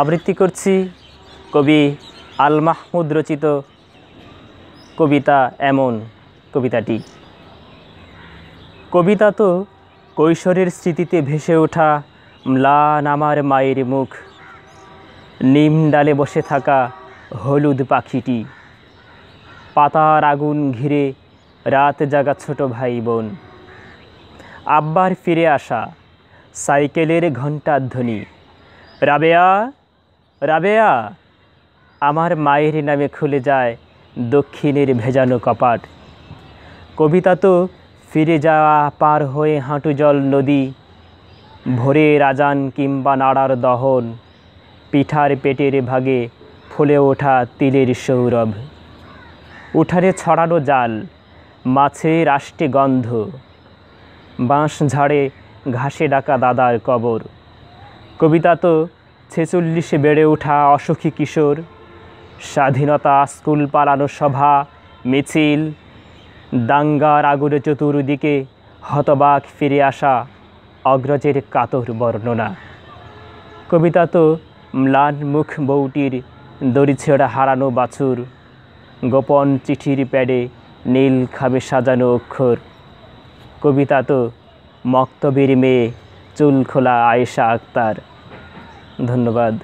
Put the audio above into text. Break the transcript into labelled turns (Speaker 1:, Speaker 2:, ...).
Speaker 1: আবৃত্তি করছি কবি আল মাহমুদ রচিত কবিতা এমন কবিতাটি কবিতা তো কৈশোরের স্মৃতিতে ভেসে ওঠা ম্লান আমার মায়ের মুখ নিম ডালে বসে থাকা হলুদ পাখিটি পাতার আগুন ঘিরে রাত জাগা ছোট ভাই বোন আব্বার ফিরে আসা সাইকেলের ঘণ্টাধ্বনি রাবেয়া রাবেয়া আমার মায়ের নামে খুলে যায় দক্ষিণের ভেজানো কপাট কবিতা তো ফিরে যাওয়া পার হয়ে হাঁটু জল নদী ভোরে রাজান কিংবা নাড়ার দহন পিঠার পেটের ভাগে ফুলে ওঠা তিলের সৌরভ উঠানে ছড়ানো জাল মাছে আষ্টে গন্ধ বাঁশ ঝাড়ে ঘাসে ডাকা দাদার কবর কবিতা তো ছেচল্লিশে বেড়ে ওঠা অসুখী কিশোর স্বাধীনতা স্কুল পালানো সভা মিছিল দাঙ্গার আগুনে চতুর্দিকে হতবাক ফিরে আসা অগ্রজের কাতর বর্ণনা কবিতা তো ম্লান মুখ বউটির দড়িছেড়া হারানো বাছুর গোপন চিঠির প্যাডে নীল খাবে সাজানো অক্ষর কবিতা তো মক্তবীর মেয়ে চুল খোলা আয়েশা আক্তার ধন্যবাদ